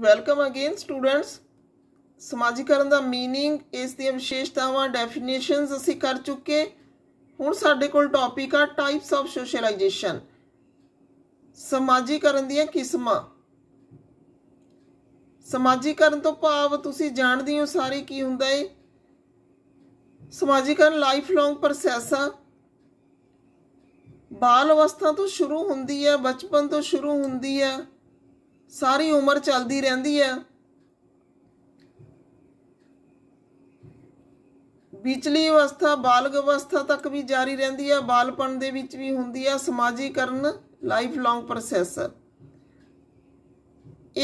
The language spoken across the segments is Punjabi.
ਵੈਲਕਮ ਅਗੇਨ ਸਟੂਡੈਂਟਸ ਸਮਾਜੀਕਰਨ ਦਾ मीनिंग ਇਸ ਦੀਆਂ ਵਿਸ਼ੇਸ਼ਤਾਵਾਂ ਡੈਫੀਨੇਸ਼ਨਸ ਅਸੀਂ ਕਰ ਚੁੱਕੇ ਹੁਣ ਸਾਡੇ ਕੋਲ ਟੌਪਿਕ ਆ ਟਾਈਪਸ ਆਫ ਸੋਸ਼ਲਾਈਜੇਸ਼ਨ ਸਮਾਜੀਕਰਨ ਦੀਆਂ ਕਿਸਮਾਂ ਸਮਾਜੀਕਰਨ ਤੋਂ ਭਾਵ ਤੁਸੀਂ ਜਾਣਦੇ ਹੋ ਸਾਰੇ ਕੀ ਹੁੰਦਾ ਹੈ ਸਮਾਜੀਕਰਨ ਲਾਈਫ ਲੌਂਗ ਪ੍ਰੋਸੈਸ ਆ ਬਾਲ ਅਵਸਥਾ ਤੋਂ ਸ਼ੁਰੂ ਹੁੰਦੀ ਹੈ ਬਚਪਨ ਤੋਂ ਸ਼ੁਰੂ ਹੁੰਦੀ ਹੈ ਸਾਰੀ ਉਮਰ ਚੱਲਦੀ ਰਹਿੰਦੀ ਹੈ ਵਿਚਲੀ ਅਵਸਥਾ ਬਾਲਗ ਅਵਸਥਾ ਤੱਕ ਵੀ ਜਾਰੀ ਰਹਿੰਦੀ ਹੈ ਬਾਲਪਣ ਦੇ ਵਿੱਚ ਵੀ ਹੁੰਦੀ ਹੈ ਸਮਾਜੀਕਰਨ ਲਾਈਫ ਲੌਂਗ ਪ੍ਰੋਸੈਸ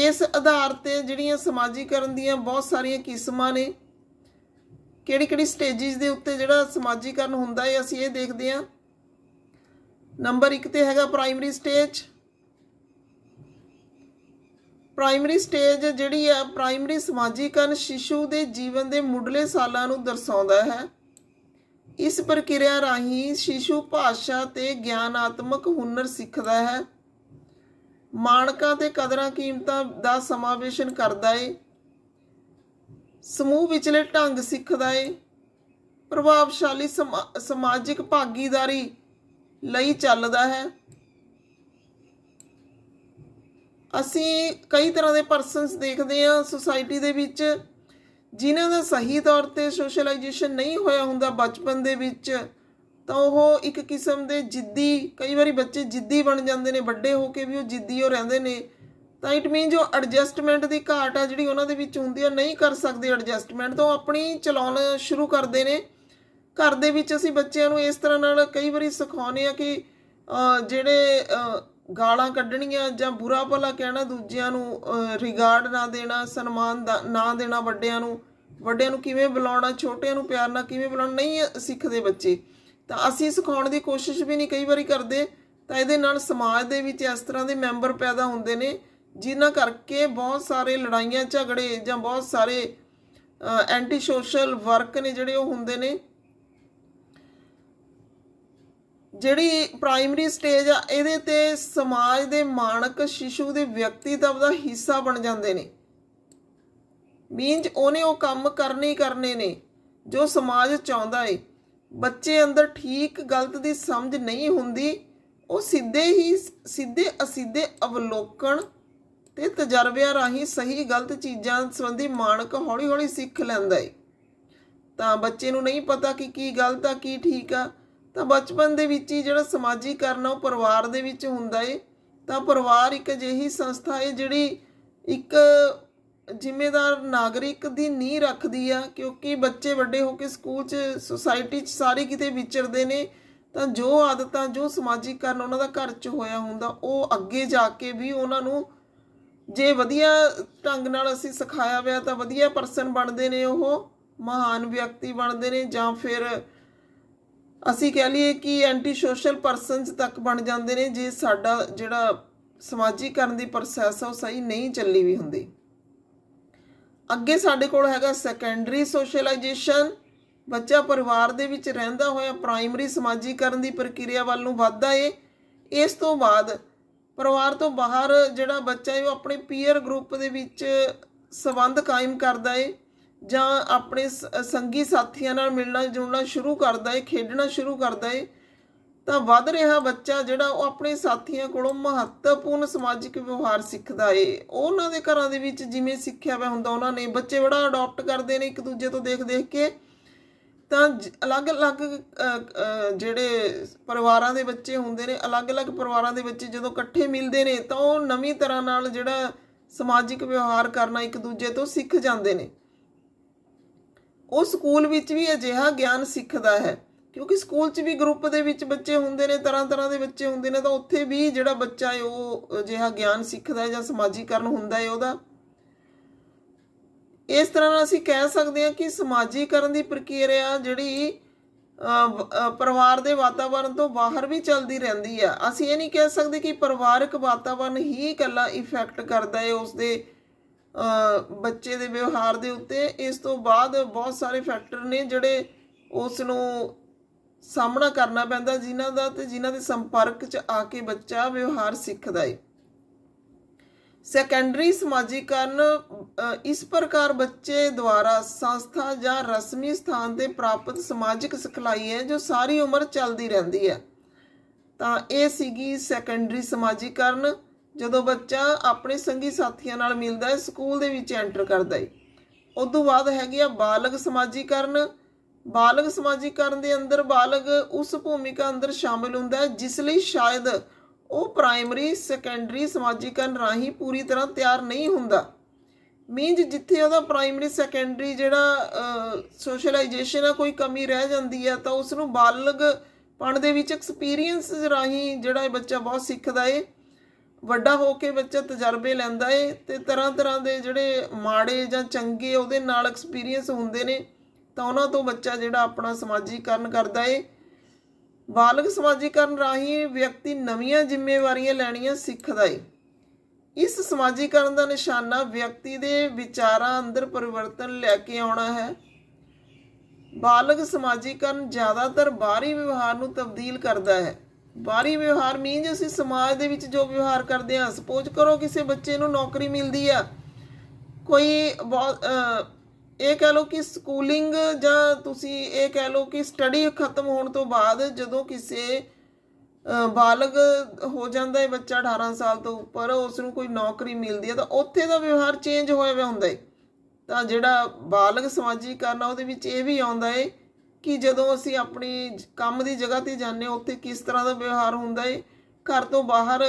ਇਸ ਆਧਾਰ ਤੇ ਜਿਹੜੀਆਂ ਸਮਾਜੀਕਰਨ ਦੀਆਂ ਬਹੁਤ ਸਾਰੀਆਂ ਕਿਸਮਾਂ ਨੇ ਕਿਹੜੀ ਕਿਹੜੀ ਸਟੇਜਿਸ ਦੇ ਉੱਤੇ ਜਿਹੜਾ ਸਮਾਜੀਕਰਨ ਹੁੰਦਾ ਹੈ ਅਸੀਂ ਇਹ ਦੇਖਦੇ ਹਾਂ ਨੰਬਰ 1 ਤੇ ਹੈਗਾ ਪ੍ਰਾਇਮਰੀ ਸਟੇਜ ਪ੍ਰਾਇਮਰੀ ਸਟੇਜ ਜਿਹੜੀ ਆ ਪ੍ਰਾਇਮਰੀ ਸਮਾਜੀਕਰਨ ਸ਼ਿਸ਼ੂ ਦੇ ਜੀਵਨ ਦੇ ਮੁੱਢਲੇ ਸਾਲਾਂ ਨੂੰ ਦਰਸਾਉਂਦਾ ਹੈ ਇਸ ਪ੍ਰਕਿਰਿਆ ਰਾਹੀਂ ਸ਼ਿਸ਼ੂ ਭਾਸ਼ਾ ਤੇ ਗਿਆਨਾਤਮਕ ਹੁਨਰ ਸਿੱਖਦਾ ਹੈ ਮਾਣਕਾਂ ਤੇ ਕਦਰਾਂ ਕੀਮਤਾਂ ਦਾ ਸਮਾਵੇਸ਼ਨ ਕਰਦਾ ਏ ਸਮੂਹ ਵਿਚਲੇ ਢੰਗ ਸਿੱਖਦਾ ਏ ਪ੍ਰਭਾਵਸ਼ਾਲੀ ਸਮਾਜਿਕ ਭਾਗੀਦਾਰੀ ਲਈ ਚੱਲਦਾ ਹੈ ਅਸੀਂ ਕਈ ਤਰ੍ਹਾਂ ਦੇ ਪਰਸਨਸ ਦੇਖਦੇ ਹਾਂ ਸੋਸਾਇਟੀ ਦੇ ਵਿੱਚ ਜਿਨ੍ਹਾਂ ਦਾ ਸਹੀ ਤੌਰ ਤੇ ਸੋਸ਼ਲਾਈਜੇਸ਼ਨ ਨਹੀਂ ਹੋਇਆ ਹੁੰਦਾ ਬਚਪਨ ਦੇ ਵਿੱਚ ਤਾਂ ਉਹ ਇੱਕ ਕਿਸਮ ਦੇ ਜਿੱਦੀ ਕਈ ਵਾਰੀ ਬੱਚੇ ਜਿੱਦੀ ਬਣ ਜਾਂਦੇ ਨੇ ਵੱਡੇ ਹੋ ਕੇ ਵੀ ਉਹ ਜਿੱਦੀ ਹੋ ਰਹਿੰਦੇ ਨੇ ਤਾਂ ਇਟ ਮੀਨ ਜੋ ਐਡਜਸਟਮੈਂਟ ਦੀ ਘਾਟ ਆ ਜਿਹੜੀ ਉਹਨਾਂ ਦੇ ਵਿੱਚ ਹੁੰਦੀ ਆ ਨਹੀਂ ਕਰ ਸਕਦੇ ਐਡਜਸਟਮੈਂਟ ਤੋਂ ਆਪਣੀ ਚਲਾਉਣ ਸ਼ੁਰੂ ਕਰਦੇ ਨੇ ਘਰ ਦੇ ਵਿੱਚ ਅਸੀਂ ਬੱਚਿਆਂ ਨੂੰ ਇਸ ਤਰ੍ਹਾਂ ਨਾਲ ਕਈ ਵਾਰੀ ਸਿਖਾਉਨੇ ਆ ਕਿ ਜਿਹੜੇ ਗਾਲਾਂ ਕੱਢਣੀਆਂ ਜਾਂ ਬੁਰਾ ਭਲਾ ਕਹਿਣਾ ਦੂਜਿਆਂ ਨੂੰ ਰਿਗਾਰਡ ਨਾ ਦੇਣਾ ਸਨਮਾਨ ਨਾ ਦੇਣਾ ਵੱਡਿਆਂ ਨੂੰ ਵੱਡਿਆਂ ਨੂੰ ਕਿਵੇਂ ਬੁਲਾਉਣਾ ਛੋਟਿਆਂ ਨੂੰ ਪਿਆਰ ਨਾਲ ਕਿਵੇਂ ਬੁਲਾਉਣਾ ਨਹੀਂ ਸਿੱਖਦੇ ਬੱਚੇ ਤਾਂ ਅਸੀਂ ਸਿਖਾਉਣ ਦੀ ਕੋਸ਼ਿਸ਼ ਵੀ ਨਹੀਂ ਕਈ ਵਾਰੀ ਕਰਦੇ ਤਾਂ ਇਹਦੇ ਨਾਲ ਸਮਾਜ ਦੇ ਵਿੱਚ ਇਸ ਤਰ੍ਹਾਂ ਦੇ ਮੈਂਬਰ ਪੈਦਾ ਹੁੰਦੇ ਨੇ ਜਿਨ੍ਹਾਂ ਕਰਕੇ ਬਹੁਤ ਸਾਰੇ ਲੜਾਈਆਂ ਝਗੜੇ ਜਾਂ ਬਹੁਤ ਸਾਰੇ ਐਂਟੀ ਸੋਸ਼ਲ ਵਰਕ ਨੇ ਜਿਹੜੇ ਉਹ ਹੁੰਦੇ ਨੇ ਜਿਹੜੀ ਪ੍ਰਾਇਮਰੀ ਸਟੇਜ ਆ ਇਹਦੇ ਤੇ ਸਮਾਜ ਦੇ ਮਾਨਕ ਸ਼ਿਸ਼ੂ ਦੇ ਵਿਅਕਤੀਤਵ ਦਾ ਹਿੱਸਾ ਬਣ ਜਾਂਦੇ ਨੇ ਮੀਨਸ ਉਹਨੇ ਉਹ ਕੰਮ ਕਰਨੇ ਹੀ ਕਰਨੇ ਨੇ ਜੋ ਸਮਾਜ ਚਾਹੁੰਦਾ ਏ ਬੱਚੇ ਅੰਦਰ ਠੀਕ ਗਲਤ ਦੀ ਸਮਝ ਨਹੀਂ ਹੁੰਦੀ ਉਹ ਸਿੱਧੇ ਹੀ ਸਿੱਧੇ ਅਸਿੱਧੇ ਅਵਲੋਕਨ ਤੇ ਤਜਰਬਿਆਂ ਰਾਹੀਂ ਸਹੀ ਗਲਤ ਚੀਜ਼ਾਂ ਸੰਬੰਧੀ ਮਾਨਕ ਹੌਲੀ-ਹੌਲੀ ਸਿੱਖ ਲੈਂਦਾ ਏ ਤਾਂ ਬੱਚੇ ਨੂੰ ਨਹੀਂ ਪਤਾ ਕਿ ਕੀ ਗਲਤ ਆ ਕੀ ਠੀਕ ਆ ਤਾਂ ਬਚਪਨ ਦੇ ਵਿੱਚ ਹੀ ਜਿਹੜਾ ਸਮਾਜੀਕਰਨ ਉਹ ਪਰਿਵਾਰ ਦੇ ਵਿੱਚ ਹੁੰਦਾ ਏ ਤਾਂ ਪਰਿਵਾਰ ਇੱਕ ਅਜਿਹੀ ਸੰਸਥਾ ਏ ਜਿਹੜੀ ਇੱਕ ਜ਼ਿੰਮੇਦਾਰ ਨਾਗਰਿਕ ਦੀ ਨੀਂਹ ਰੱਖਦੀ ਆ ਕਿਉਂਕਿ ਬੱਚੇ ਵੱਡੇ ਹੋ ਕੇ ਸਕੂਲ 'ਚ ਸੋਸਾਇਟੀ 'ਚ ਸਾਰੇ ਕਿਤੇ ਵਿਚਰਦੇ ਨੇ ਤਾਂ ਜੋ ਆਦਤਾਂ ਜੋ ਸਮਾਜੀਕਰਨ ਉਹਨਾਂ ਦਾ ਘਰ 'ਚ ਹੋਇਆ ਹੁੰਦਾ ਉਹ ਅੱਗੇ ਜਾ ਕੇ ਵੀ ਉਹਨਾਂ ਨੂੰ ਜੇ ਵਧੀਆ ਢੰਗ ਨਾਲ ਅਸੀਂ ਸਿਖਾਇਆ ਹੋਇਆ ਤਾਂ ਵਧੀਆ ਪਰਸਨ ਬਣਦੇ ਨੇ ਉਹ ਮਹਾਨ ਵਿਅਕਤੀ ਬਣਦੇ ਨੇ ਜਾਂ ਫਿਰ ਅਸੀਂ ਕਹ ਲਈਏ ਕਿ ਐਂਟੀ ਸੋਸ਼ਲ ਪਰਸਨਸ ਤੱਕ ਬਣ ਜਾਂਦੇ ਨੇ ਜੇ ਸਾਡਾ ਜਿਹੜਾ ਸਮਾਜੀਕਰਨ ਦੀ ਪ੍ਰੋਸੈਸ ਉਹ ਸਹੀ ਨਹੀਂ ਚੱਲੀ ਵੀ ਹੁੰਦੀ ਅੱਗੇ ਸਾਡੇ ਕੋਲ ਹੈਗਾ ਸੈਕੰਡਰੀ ਸੋਸ਼ਲਾਈਜੇਸ਼ਨ ਬੱਚਾ ਪਰਿਵਾਰ ਦੇ ਵਿੱਚ ਰਹਿੰਦਾ ਹੋਇਆ ਪ੍ਰਾਇਮਰੀ ਸਮਾਜੀਕਰਨ ਦੀ ਪ੍ਰਕਿਰਿਆ ਵੱਲ ਨੂੰ ਵੱਧਦਾ ਏ ਇਸ ਤੋਂ ਬਾਅਦ ਪਰਿਵਾਰ ਤੋਂ ਬਾਹਰ ਜਿਹੜਾ ਬੱਚਾ ਹੈ ਉਹ ਆਪਣੇ ਪੀਅਰ ਗਰੁੱਪ ਦੇ ਵਿੱਚ ਸਬੰਧ ਕਾਇਮ ਕਰਦਾ ਏ ਜਾਂ ਆਪਣੇ ਸੰਗੀ ਸਾਥੀਆਂ ਨਾਲ ਮਿਲਣਾ ਜੁਲਣਾ ਸ਼ੁਰੂ ਕਰਦਾ ਏ ਖੇਡਣਾ ਸ਼ੁਰੂ ਕਰਦਾ ਏ ਤਾਂ ਵੱਧ ਰਿਹਾ ਬੱਚਾ ਜਿਹੜਾ ਉਹ ਆਪਣੇ ਸਾਥੀਆਂ ਕੋਲੋਂ ਮਹੱਤਵਪੂਰਨ ਸਮਾਜਿਕ ਵਿਵਹਾਰ ਸਿੱਖਦਾ ਏ ਉਹਨਾਂ ਦੇ ਘਰਾਂ ਦੇ ਵਿੱਚ ਜਿਵੇਂ ਸਿੱਖਿਆ ਵਾ ਹੁੰਦਾ ਉਹਨਾਂ ਨੇ ਬੱਚੇ ਬੜਾ ਅਡਾਪਟ ਕਰਦੇ ਨੇ ਇੱਕ ਦੂਜੇ ਤੋਂ ਦੇਖ ਦੇਖ ਕੇ ਤਾਂ ਅਲੱਗ-ਅਲੱਗ ਜਿਹੜੇ ਪਰਿਵਾਰਾਂ ਦੇ ਬੱਚੇ ਹੁੰਦੇ ਨੇ ਅਲੱਗ-ਅਲੱਗ ਪਰਿਵਾਰਾਂ ਦੇ ਬੱਚੇ ਜਦੋਂ ਇਕੱਠੇ ਮਿਲਦੇ ਨੇ ਤਾਂ ਉਹ ਨਵੀਂ ਤਰ੍ਹਾਂ ਨਾਲ ਜਿਹੜਾ ਸਮਾਜਿਕ ਵਿਵਹਾਰ ਕਰਨਾ ਇੱਕ ਦੂਜੇ ਤੋਂ ਸਿੱਖ ਜਾਂਦੇ ਨੇ ਉਹ ਸਕੂਲ ਵਿੱਚ ਵੀ ਅਜਿਹਾ ਗਿਆਨ ਸਿੱਖਦਾ ਹੈ ਕਿਉਂਕਿ ਸਕੂਲ 'ਚ ਵੀ ਗਰੁੱਪ ਦੇ ਵਿੱਚ ਬੱਚੇ ਹੁੰਦੇ ਨੇ ਤਰ੍ਹਾਂ ਤਰ੍ਹਾਂ ਦੇ ਬੱਚੇ ਹੁੰਦੇ ਨੇ ਤਾਂ ਉੱਥੇ ਵੀ ਜਿਹੜਾ ਬੱਚਾ ਹੈ ਉਹ ਅਜਿਹਾ ਗਿਆਨ ਸਿੱਖਦਾ ਹੈ ਜਾਂ ਸਮਾਜੀਕਰਨ ਹੁੰਦਾ ਹੈ ਉਹਦਾ ਇਸ ਤਰ੍ਹਾਂ ਨਾਲ ਅਸੀਂ ਕਹਿ ਸਕਦੇ ਹਾਂ ਕਿ ਸਮਾਜੀਕਰਨ ਦੀ ਪ੍ਰਕਿਰਿਆ ਜਿਹੜੀ ਪਰਿਵਾਰ ਦੇ ਵਾਤਾਵਰਣ ਤੋਂ ਬਾਹਰ ਵੀ ਚੱਲਦੀ ਰਹਿੰਦੀ ਆ ਅਸੀਂ ਇਹ ਨਹੀਂ ਕਹਿ ਸਕਦੇ ਕਿ ਪਰਿਵਾਰਕ ਵਾਤਾਵਰਣ ਹੀ ਇਕੱਲਾ ਇਫੈਕਟ ਕਰਦਾ ਹੈ ਉਸ ਦੇ ਬੱਚੇ ਦੇ ਵਿਵਹਾਰ ਦੇ ਉੱਤੇ ਇਸ ਤੋਂ ਬਾਅਦ ਬਹੁਤ ਸਾਰੇ ਫੈਕਟਰ ਨੇ ਜਿਹੜੇ ਉਸ ਨੂੰ ਸਾਹਮਣਾ ਕਰਨਾ ਪੈਂਦਾ ਜਿਨ੍ਹਾਂ ਦਾ ਤੇ ਜਿਨ੍ਹਾਂ ਦੇ ਸੰਪਰਕ 'ਚ ਆ ਕੇ ਬੱਚਾ ਵਿਵਹਾਰ ਸਿੱਖਦਾ ਏ ਸੈਕੰਡਰੀ ਸਮਾਜੀਕਰਨ ਇਸ ਪ੍ਰਕਾਰ ਬੱਚੇ ਦੁਆਰਾ ਸੰਸਥਾ ਜਾਂ ਰਸਮੀ ਸਥਾਨ ਤੇ ਪ੍ਰਾਪਤ ਸਮਾਜਿਕ ਸਿਖਲਾਈ ਹੈ ਜੋ ਸਾਰੀ ਉਮਰ ਚੱਲਦੀ ਰਹਿੰਦੀ ਹੈ ਤਾਂ ਇਹ ਸੀਗੀ ਸੈਕੰਡਰੀ ਸਮਾਜੀਕਰਨ ਜਦੋਂ ਬੱਚਾ ਆਪਣੇ ਸੰਗੀ ਸਾਥੀਆਂ ਨਾਲ ਮਿਲਦਾ ਹੈ ਸਕੂਲ ਦੇ ਵਿੱਚ ਐਂਟਰ ਕਰਦਾ ਹੈ ਉਸ ਤੋਂ ਬਾਅਦ ਹੈਗੀ ਆ ਬਾਲਗ ਸਮਾਜੀਕਰਨ ਬਾਲਗ ਸਮਾਜੀਕਰਨ ਦੇ ਅੰਦਰ ਬਾਲਗ ਉਸ ਭੂਮਿਕਾ ਅੰਦਰ ਸ਼ਾਮਿਲ ਹੁੰਦਾ ਹੈ ਜਿਸ ਲਈ ਸ਼ਾਇਦ ਉਹ ਪ੍ਰਾਇਮਰੀ ਸੈਕੰਡਰੀ ਸਮਾਜੀਕਰਨ ਰਾਹੀਂ ਪੂਰੀ ਤਰ੍ਹਾਂ ਤਿਆਰ ਨਹੀਂ ਹੁੰਦਾ ਮੀਨਜ ਜਿੱਥੇ ਉਹਦਾ ਪ੍ਰਾਇਮਰੀ ਸੈਕੰਡਰੀ ਜਿਹੜਾ ਸੋਸ਼ਲਾਈਜੇਸ਼ਨ ਆ ਕੋਈ ਕਮੀ ਰਹਿ ਜਾਂਦੀ ਆ ਤਾਂ ਉਸ ਨੂੰ ਬਾਲਗ ਪਣ ਦੇ ਵਿੱਚ ਐਕਸਪੀਰੀਅੰਸ ਰਾਹੀਂ ਜਿਹੜਾ ਇਹ ਬੱਚਾ ਬਹੁਤ ਸਿੱਖਦਾ ਏ ਵੱਡਾ ਹੋ ਕੇ ਬੱਚਾ ਤਜਰਬੇ ਲੈਂਦਾ ਏ ਤੇ ਤਰ੍ਹਾਂ ਤਰ੍ਹਾਂ ਦੇ ਜਿਹੜੇ ਮਾੜੇ ਜਾਂ ਚੰਗੇ ਉਹਦੇ ਨਾਲ ਐਕਸਪੀਰੀਅੰਸ ਹੁੰਦੇ ਨੇ ਤਾਂ ਉਹਨਾਂ ਤੋਂ ਬੱਚਾ ਜਿਹੜਾ ਆਪਣਾ ਸਮਾਜੀਕਰਨ ਕਰਦਾ ਏ ਬਾਲਗ ਸਮਾਜੀਕਰਨ ਰਾਹੀਂ ਵਿਅਕਤੀ ਨਵੀਆਂ ਜ਼ਿੰਮੇਵਾਰੀਆਂ ਲੈਣੀਆਂ ਸਿੱਖਦਾ ਏ ਇਸ ਸਮਾਜੀਕਰਨ ਦਾ ਨਿਸ਼ਾਨਾ ਵਿਅਕਤੀ ਦੇ ਵਿਚਾਰਾਂ ਅੰਦਰ ਪਰਿਵਰਤਨ ਲੈ ਕੇ ਆਉਣਾ ਹੈ ਬਾਲਗ ਸਮਾਜੀਕਰਨ ਜ਼ਿਆਦਾਤਰ ਬਾਹਰੀ ਵਿਵਹਾਰ ਨੂੰ ਤਬਦੀਲ ਕਰਦਾ ਹੈ ਬਾਹਰੀ ਵਿਵਹਾਰ ਮੀਨਸ ਅਸੀਂ ਸਮਾਜ ਦੇ ਵਿੱਚ ਜੋ ਵਿਵਹਾਰ ਕਰਦੇ ਹਾਂ ਸਪੋਜ਼ ਕਰੋ ਕਿਸੇ ਬੱਚੇ ਨੂੰ ਨੌਕਰੀ ਮਿਲਦੀ ਆ ਕੋਈ ਇਹ ਕਹਿ ਲਓ ਕਿ ਸਕੂਲਿੰਗ ਜਾਂ ਤੁਸੀਂ ਇਹ ਕਹਿ ਲਓ ਕਿ ਸਟੱਡੀ ਖਤਮ ਹੋਣ ਤੋਂ ਬਾਅਦ ਜਦੋਂ ਕਿਸੇ ਬਾਲਗ ਹੋ ਜਾਂਦਾ ਹੈ ਬੱਚਾ 18 ਸਾਲ ਤੋਂ ਉੱਪਰ ਉਸ ਨੂੰ ਕੋਈ ਨੌਕਰੀ ਮਿਲਦੀ ਹੈ ਤਾਂ ਉੱਥੇ ਦਾ ਵਿਵਹਾਰ ਚੇਂਜ ਹੋਇਆ ਹੋਇਆ ਹੁੰਦਾ ਹੈ ਤਾਂ ਜਿਹੜਾ ਬਾਲਗ ਸਮਾਜੀਕਰਨ ਆ ਉਹਦੇ ਵਿੱਚ ਇਹ ਵੀ ਆਉਂਦਾ ਹੈ ਕਿ ਜਦੋਂ ਅਸੀਂ ਆਪਣੀ ਕੰਮ ਦੀ ਜਗ੍ਹਾ ਤੇ ਜਾਂਦੇ ਹਾਂ ਉੱਥੇ ਕਿਸ ਤਰ੍ਹਾਂ ਦਾ ਵਿਵਹਾਰ ਹੁੰਦਾ ਹੈ ਘਰ ਤੋਂ ਬਾਹਰ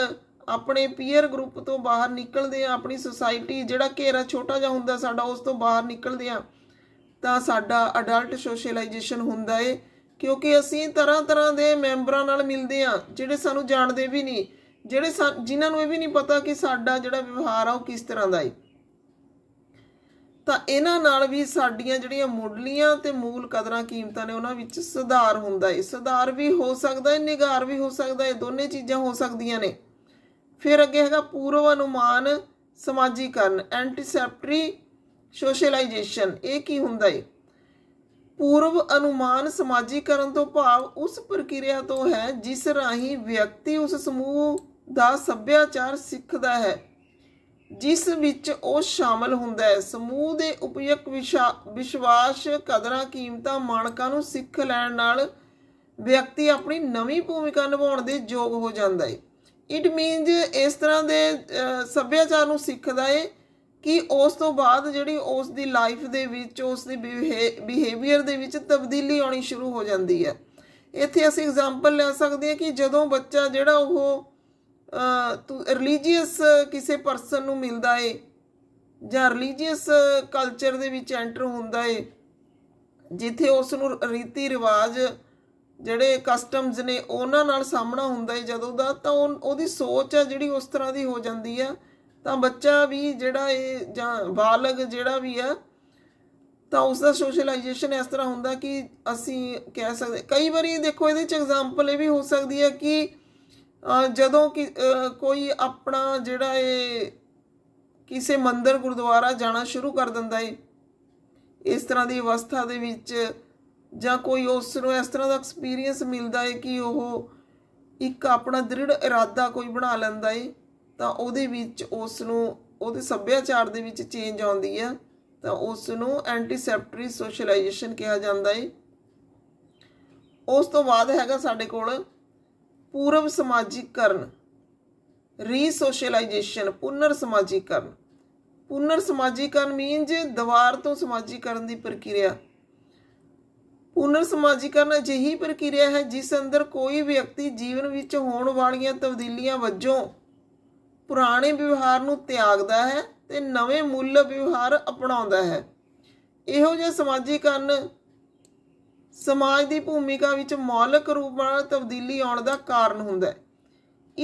ਆਪਣੇ ਪੀਅਰ ਗਰੁੱਪ ਤੋਂ ਬਾਹਰ ਨਿਕਲਦੇ ਆ ਆਪਣੀ ਸੋਸਾਇਟੀ ਜਿਹੜਾ ਘੇਰਾ ਛੋਟਾ ਜਿਹਾ ਹੁੰਦਾ ਸਾਡਾ ਉਸ ਤੋਂ ਬਾਹਰ ਨਿਕਲਦੇ ਆ ਤਾਂ ਸਾਡਾ ਅਡਲਟ ਸੋਸ਼ੀਅਲਾਈਜੇਸ਼ਨ ਹੁੰਦਾ ਏ ਕਿਉਂਕਿ ਅਸੀਂ ਤਰ੍ਹਾਂ ਤਰ੍ਹਾਂ ਦੇ ਮੈਂਬਰਾਂ ਨਾਲ ਮਿਲਦੇ ਆ ਜਿਹੜੇ ਸਾਨੂੰ ਜਾਣਦੇ ਵੀ ਨਹੀਂ ਜਿਹੜੇ ਜਿਨ੍ਹਾਂ ਨੂੰ ਇਹ ਵੀ ਨਹੀਂ ਪਤਾ ਕਿ ਸਾਡਾ ਜਿਹੜਾ ਵਿਵਹਾਰ ਆ ਉਹ ਕਿਸ ਤਰ੍ਹਾਂ ਦਾ ਏ ਤਾਂ ਇਹਨਾਂ ਨਾਲ ਵੀ ਸਾਡੀਆਂ ਜਿਹੜੀਆਂ ਮੁੱਢਲੀਆਂ ਤੇ ਮੂਲ ਕਦਰਾਂ ਕੀਮਤਾਂ ਨੇ ਉਹਨਾਂ ਵਿੱਚ ਸੁਧਾਰ ਹੁੰਦਾ ਹੈ ਸੁਧਾਰ ਵੀ ਹੋ ਸਕਦਾ ਹੈ ਨਿਗਾਰ ਵੀ ਹੋ ਸਕਦਾ ਹੈ ਦੋਨੇ ਚੀਜ਼ਾਂ ਹੋ ਸਕਦੀਆਂ ਨੇ ਫਿਰ ਅੱਗੇ ਹੈਗਾ ਪੂਰਵ ਅਨੁਮਾਨ ਸਮਾਜੀਕਰਨ ਐਂਟੀਸੈਪਟਰੀ ਸੋਸ਼ਲਾਈਜੇਸ਼ਨ ਇਹ ਕੀ ਹੁੰਦਾ ਹੈ ਪੂਰਵ ਅਨੁਮਾਨ ਸਮਾਜੀਕਰਨ ਤੋਂ ਭਾਵ ਉਸ ਪ੍ਰਕਿਰਿਆ ਤੋਂ ਹੈ ਜਿਸ ਰਾਹੀਂ ਵਿਅਕਤੀ ਉਸ ਸਮੂਹ ਦਾ ਸੱਭਿਆਚਾਰ ਸਿੱਖਦਾ ਹੈ ਜਿਸ ਵਿੱਚ ਉਹ ਸ਼ਾਮਲ ਹੁੰਦਾ ਹੈ ਸਮੂਹ ਦੇ ਉਪਯਕ ਵਿਸ਼ਵਾਸ ਕਦਰਾਂ ਕੀਮਤਾਂ ਮਾਨਕਾਂ ਨੂੰ ਸਿੱਖ ਲੈਣ ਨਾਲ ਵਿਅਕਤੀ ਆਪਣੀ ਨਵੀਂ ਭੂਮਿਕਾ ਨਿਭਾਉਣ ਦੇ ਯੋਗ ਹੋ ਜਾਂਦਾ ਹੈ ਇਟ ਮੀਨਸ ਇਸ ਤਰ੍ਹਾਂ ਦੇ ਸੱਭਿਆਚਾਰ ਨੂੰ ਸਿੱਖਦਾ ਹੈ ਕਿ ਉਸ ਤੋਂ ਬਾਅਦ ਜਿਹੜੀ ਉਸ ਦੀ ਲਾਈਫ ਦੇ ਵਿੱਚ ਉਸ ਦੀ ਬਿਹੇਵੀਅਰ ਦੇ ਵਿੱਚ ਤਬਦੀਲੀ ਆਉਣੀ ਸ਼ੁਰੂ ਹੋ ਜਾਂਦੀ ਹੈ ਇੱਥੇ ਅਸੀਂ ਐਗਜ਼ਾਮਪਲ ਲੈ ਸਕਦੇ ਹਾਂ ਕਿ ਜਦੋਂ ਬੱਚਾ ਜਿਹੜਾ ਉਹ ਤੂੰ ਰਿਲੀਜੀਅਸ ਕਿਸੇ ਪਰਸਨ ਨੂੰ ਮਿਲਦਾ ਏ ਜਾਂ ਰਿਲੀਜੀਅਸ ਕਲਚਰ ਦੇ ਵਿੱਚ ਐਂਟਰ ਹੁੰਦਾ ਏ ਜਿੱਥੇ ਉਸ ਨੂੰ ਰੀਤੀ ਰਿਵਾਜ ਜਿਹੜੇ ਕਸਟਮਸ ਨੇ ਉਹਨਾਂ ਨਾਲ ਸਾਹਮਣਾ ਹੁੰਦਾ ਏ ਜਦੋਂ ਦਾ ਤਾਂ ਉਹਦੀ ਸੋਚ ਆ ਜਿਹੜੀ ਉਸ ਤਰ੍ਹਾਂ ਦੀ ਹੋ ਜਾਂਦੀ ਆ ਤਾਂ ਬੱਚਾ ਵੀ ਜਿਹੜਾ ਇਹ ਜਾਂ ਬਾਲਗ ਜਿਹੜਾ ਵੀ ਆ ਤਾਂ ਉਸ ਦਾ ਸੋਸ਼ਲਾਈਜੇਸ਼ਨ ਇਸ ਤਰ੍ਹਾਂ ਹੁੰਦਾ ਕਿ ਅਸੀਂ ਕਹਿ ਸਕਦੇ ਕਈ ਵਾਰੀ ਦੇਖੋ ਇਹਦੇ ਚ ਐਗਜ਼ਾਮਪਲ ਇਹ ਵੀ ਹੋ ਸਕਦੀ ਹੈ ਕਿ ਜਦੋਂ ਕਿ ਕੋਈ ਆਪਣਾ ਜਿਹੜਾ ਇਹ ਕਿਸੇ ਮੰਦਰ ਗੁਰਦੁਆਰਾ ਜਾਣਾ ਸ਼ੁਰੂ ਕਰ ਦਿੰਦਾ ਏ ਇਸ ਤਰ੍ਹਾਂ ਦੀ ਅਵਸਥਾ ਦੇ ਵਿੱਚ ਜਾਂ ਕੋਈ ਉਸ ਨੂੰ ਇਸ ਤਰ੍ਹਾਂ ਦਾ ਐਕਸਪੀਰੀਅੰਸ ਮਿਲਦਾ ਏ ਕਿ ਉਹ ਇੱਕ ਆਪਣਾ ਦ੍ਰਿੜ ਇਰਾਦਾ ਕੋਈ ਬਣਾ ਲੈਂਦਾ ਏ ਤਾਂ ਉਹਦੇ ਵਿੱਚ ਉਸ ਨੂੰ ਉਹਦੇ ਸੱਭਿਆਚਾਰ ਦੇ ਵਿੱਚ ਚੇਂਜ ਆਉਂਦੀ ਆ ਤਾਂ ਉਸ ਨੂੰ ਐਂਟੀਸੈਪਟਰੀ ਸੋਸ਼ਲਾਈਜੇਸ਼ਨ ਕਿਹਾ ਜਾਂਦਾ ਏ ਉਸ ਤੋਂ ਬਾਅਦ ਹੈਗਾ ਸਾਡੇ ਕੋਲ ਪੂਰਵ ਸਮਾਜੀਕਰਨ ਰੀਸੋਸ਼ਲਾਈਜੇਸ਼ਨ ਪੁਨਰ ਸਮਾਜੀਕਰਨ ਪੁਨਰ ਸਮਾਜੀਕਰਨ ਮੀਨਜ ਦਵਾਰ ਤੋਂ ਸਮਾਜੀਕਰਨ ਦੀ ਪ੍ਰਕਿਰਿਆ ਪੁਨਰ ਸਮਾਜੀਕਰਨ ਅਜਿਹੀ ਪ੍ਰਕਿਰਿਆ ਹੈ ਜਿਸ ਅੰਦਰ ਕੋਈ ਵਿਅਕਤੀ ਜੀਵਨ ਵਿੱਚ ਹੋਣ ਵਾਲੀਆਂ ਤਬਦੀਲੀਆਂ ਵੱਜੋਂ ਪੁਰਾਣੇ ਵਿਵਹਾਰ ਨੂੰ ਤਿਆਗਦਾ ਹੈ ਤੇ ਨਵੇਂ ਮੁੱਲ ਵਿਵਹਾਰ ਅਪਣਾਉਂਦਾ ਹੈ ਇਹੋ ਜਿਹਾ ਸਮਾਜੀਕਰਨ ਸਮਾਜ ਦੀ ਭੂਮਿਕਾ ਵਿੱਚ ਮੌਲਿਕ ਰੂਪ ਨਾਲ ਤਬਦੀਲੀ ਆਉਣ ਦਾ ਕਾਰਨ ਹੁੰਦਾ ਹੈ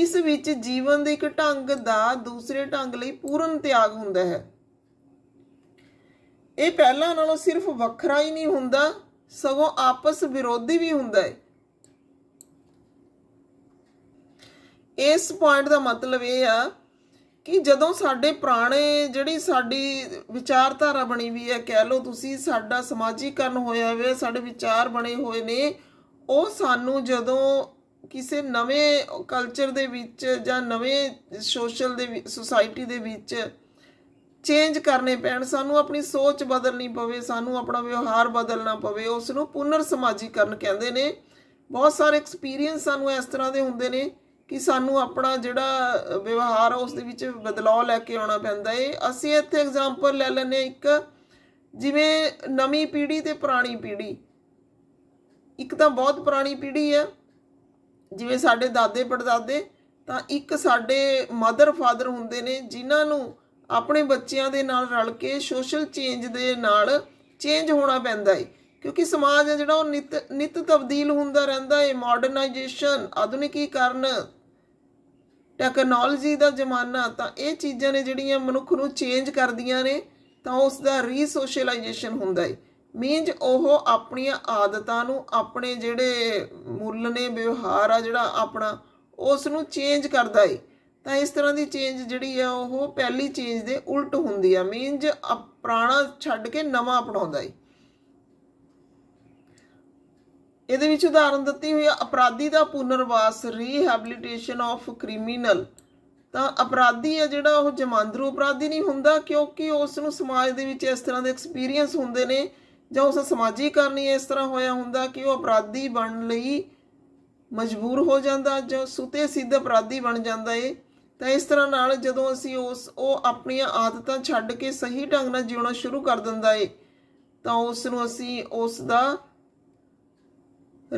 ਇਸ ਵਿੱਚ ਜੀਵਨ ਦੇ ਇੱਕ ਢੰਗ ਦਾ ਦੂਸਰੇ ਢੰਗ ਲਈ ਪੂਰਨ ਤਿਆਗ ਹੁੰਦਾ ਹੈ ਇਹ ਪਹਿਲਾਂ ਨਾਲੋਂ ਸਿਰਫ ਵੱਖਰਾ ਹੀ ਨਹੀਂ ਹੁੰਦਾ ਸਗੋਂ ਆਪਸ ਵਿਰੋਧੀ ਵੀ ਹੁੰਦਾ ਹੈ ਇਸ ਪੁਆਇੰਟ ਦਾ ਮਤਲਬ ਇਹ ਆ ਕਿ ਜਦੋਂ ਸਾਡੇ ਪੁਰਾਣੇ ਜਿਹੜੀ ਸਾਡੀ ਵਿਚਾਰਧਾਰਾ ਬਣੀ ਵੀ ਹੈ ਕਹਿ ਲਓ ਤੁਸੀਂ ਸਾਡਾ ਸਮਾਜੀਕਰਨ ਹੋਇਆ ਹੋਵੇ ਸਾਡੇ ਵਿਚਾਰ ਬਣੇ ਹੋਏ ਨੇ ਉਹ ਸਾਨੂੰ ਜਦੋਂ ਕਿਸੇ ਨਵੇਂ ਕਲਚਰ ਦੇ ਵਿੱਚ ਜਾਂ ਨਵੇਂ ਸੋਸ਼ਲ ਦੇ ਸੋਸਾਇਟੀ ਦੇ ਵਿੱਚ ਚੇਂਜ ਕਰਨੇ ਪੈਣ ਸਾਨੂੰ ਆਪਣੀ ਸੋਚ ਬਦਲਣੀ ਪਵੇ ਸਾਨੂੰ ਆਪਣਾ ਵਿਵਹਾਰ ਬਦਲਣਾ ਪਵੇ ਉਸ ਨੂੰ ਪੁਨਰ ਸਮਾਜੀਕਰਨ ਕਹਿੰਦੇ ਨੇ ਬਹੁਤ ਸਾਰੇ ਐਕਸਪੀਰੀਅੰਸ ਸਾਨੂੰ ਇਸ ਤਰ੍ਹਾਂ ਦੇ ਹੁੰਦੇ ਨੇ ਕਿ ਸਾਨੂੰ ਆਪਣਾ ਜਿਹੜਾ ਵਿਵਹਾਰ ਉਸ ਦੇ ਵਿੱਚ ਬਦਲਾਅ ਲੈ ਕੇ ਆਉਣਾ ਪੈਂਦਾ ਏ ਅਸੀਂ ਇੱਥੇ ਐਗਜ਼ਾਮਪਲ ਲੈ ਲੈਨੇ ਇੱਕ ਜਿਵੇਂ ਨਵੀਂ ਪੀੜ੍ਹੀ ਤੇ ਪੁਰਾਣੀ ਪੀੜ੍ਹੀ ਇੱਕ ਤਾਂ ਬਹੁਤ ਪੁਰਾਣੀ ਪੀੜ੍ਹੀ ਆ ਜਿਵੇਂ ਸਾਡੇ ਦਾਦੇ ਪੜਦਾਦੇ ਤਾਂ ਇੱਕ ਸਾਡੇ ਮਦਰ ਫਾਦਰ ਹੁੰਦੇ ਨੇ ਜਿਨ੍ਹਾਂ ਨੂੰ ਆਪਣੇ ਬੱਚਿਆਂ ਦੇ ਨਾਲ ਰਲ ਕੇ ਸੋਸ਼ਲ ਚੇਂਜ ਦੇ ਨਾਲ ਚੇਂਜ ਹੋਣਾ ਪੈਂਦਾ ਏ ਕਿਉਂਕਿ ਸਮਾਜ ਹੈ ਜਿਹੜਾ ਉਹ ਨਿਤ ਨਿਤ ਤਬਦੀਲ ਹੁੰਦਾ ਰਹਿੰਦਾ ਏ ਮਾਡਰਨਾਈਜੇਸ਼ਨ ਆਧੁਨਿਕੀਕਰਨ ਟੈਕਨੋਲੋਜੀ ਦਾ ਜ਼ਮਾਨਾ ਤਾਂ ਇਹ ਚੀਜ਼ਾਂ ਨੇ ਜਿਹੜੀਆਂ ਮਨੁੱਖ ਨੂੰ ਚੇਂਜ ਕਰਦੀਆਂ ਨੇ ਤਾਂ ਉਸ ਦਾ ਰੀਸੋਸ਼ੀਅਲਾਈਜੇਸ਼ਨ ਹੁੰਦਾ ਹੈ ਮੀਨਜ ਉਹ ਆਪਣੀਆਂ ਆਦਤਾਂ ਨੂੰ ਆਪਣੇ ਜਿਹੜੇ ਮੁੱਲ ਨੇ ਵਿਵਹਾਰ ਆ ਜਿਹੜਾ ਆਪਣਾ ਉਸ ਨੂੰ ਚੇਂਜ ਕਰਦਾ ਹੈ ਤਾਂ ਇਸ ਤਰ੍ਹਾਂ ਦੀ ਚੇਂਜ ਜਿਹੜੀ ਆ ਉਹ ਪਹਿਲੀ ਚੇਂਜ ਦੇ ਉਲਟ ਹੁੰਦੀ ਆ ਮੀਨਜ ਪੁਰਾਣਾ ਛੱਡ ਕੇ ਨਵਾਂ ਅਪਣਾਉਂਦਾ ਹੈ ਇਹਦੇ ਵਿੱਚ ਉਦਾਹਰਨ ਦਿੱਤੀ ਹੋਈ ਹੈ ਅਪਰਾਧੀ ਦਾ ਪੁਨਰਵਾਸ ਰੀਹੈਬਿਲਿਟੇਸ਼ਨ ਆਫ ਕ੍ਰਿਮੀਨਲ ਤਾਂ ਅਪਰਾਧੀ ਹੈ ਜਿਹੜਾ ਉਹ ਜਮਾਂਦਰੂ ਅਪਰਾਧੀ ਨਹੀਂ ਹੁੰਦਾ ਕਿਉਂਕਿ ਉਸ ਨੂੰ ਸਮਾਜ ਦੇ ਵਿੱਚ ਇਸ ਤਰ੍ਹਾਂ ਦੇ ਐਕਸਪੀਰੀਅੰਸ ਹੁੰਦੇ ਨੇ ਜਾਂ ਉਸ ਸਮਾਜੀ ਕਰਨੀ ਇਸ ਤਰ੍ਹਾਂ ਹੋਇਆ ਹੁੰਦਾ ਕਿ ਉਹ ਅਪਰਾਧੀ ਬਣਨ ਲਈ ਮਜਬੂਰ ਹੋ ਜਾਂਦਾ ਜਾਂ ਸੁਤੇ ਸਿੱਧ ਅਪਰਾਧੀ ਬਣ ਜਾਂਦਾ ਏ ਤਾਂ ਇਸ ਤਰ੍ਹਾਂ ਨਾਲ ਜਦੋਂ ਅਸੀਂ ਉਸ ਉਹ ਆਪਣੀਆਂ ਆਦਤਾਂ ਛੱਡ ਕੇ ਸਹੀ ਢੰਗ ਨਾਲ ਜਿਉਣਾ ਸ਼ੁਰੂ ਕਰ ਦਿੰਦਾ ਏ ਤਾਂ ਉਸ ਨੂੰ ਅਸੀਂ ਉਸ ਦਾ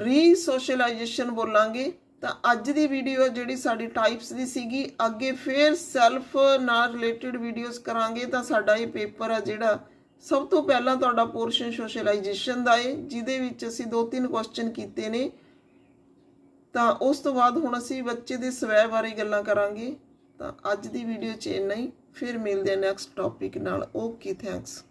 ਰੀਸੋਸ਼ਲਾਈਜੇਸ਼ਨ ਬੋਲਾਂਗੇ ਤਾਂ ਅੱਜ ਦੀ ਵੀਡੀਓ ਹੈ ਜਿਹੜੀ ਸਾਡੀ ਟਾਈਪਸ ਦੀ ਸੀਗੀ ਅੱਗੇ ਫੇਰ ਸੈਲਫ ਨਾਲ ਰਿਲੇਟਡ ਵੀਡੀਓਜ਼ ਕਰਾਂਗੇ ਤਾਂ ਸਾਡਾ ਇਹ ਪੇਪਰ ਹੈ ਜਿਹੜਾ ਸਭ ਤੋਂ ਪਹਿਲਾਂ ਤੁਹਾਡਾ ਪੋਰਸ਼ਨ ਸੋਸ਼ਲਾਈਜੇਸ਼ਨ ਦਾ ਹੈ ਜਿਹਦੇ ਵਿੱਚ ਅਸੀਂ ਦੋ ਤਿੰਨ ਕੁਐਸਚਨ ਕੀਤੇ ਨੇ ਤਾਂ ਉਸ ਤੋਂ ਬਾਅਦ ਹੁਣ ਅਸੀਂ ਬੱਚੇ ਦੇ ਸਵੈ ਬਾਰੇ ਗੱਲਾਂ ਕਰਾਂਗੇ ਤਾਂ ਅੱਜ ਦੀ ਵੀਡੀਓ 'ਚ ਇੰਨਾ ਹੀ ਫਿਰ ਮਿਲਦੇ ਆ ਨੈਕਸਟ ਟੌਪਿਕ ਨਾਲ ਓਕੇ ਥੈਂਕਸ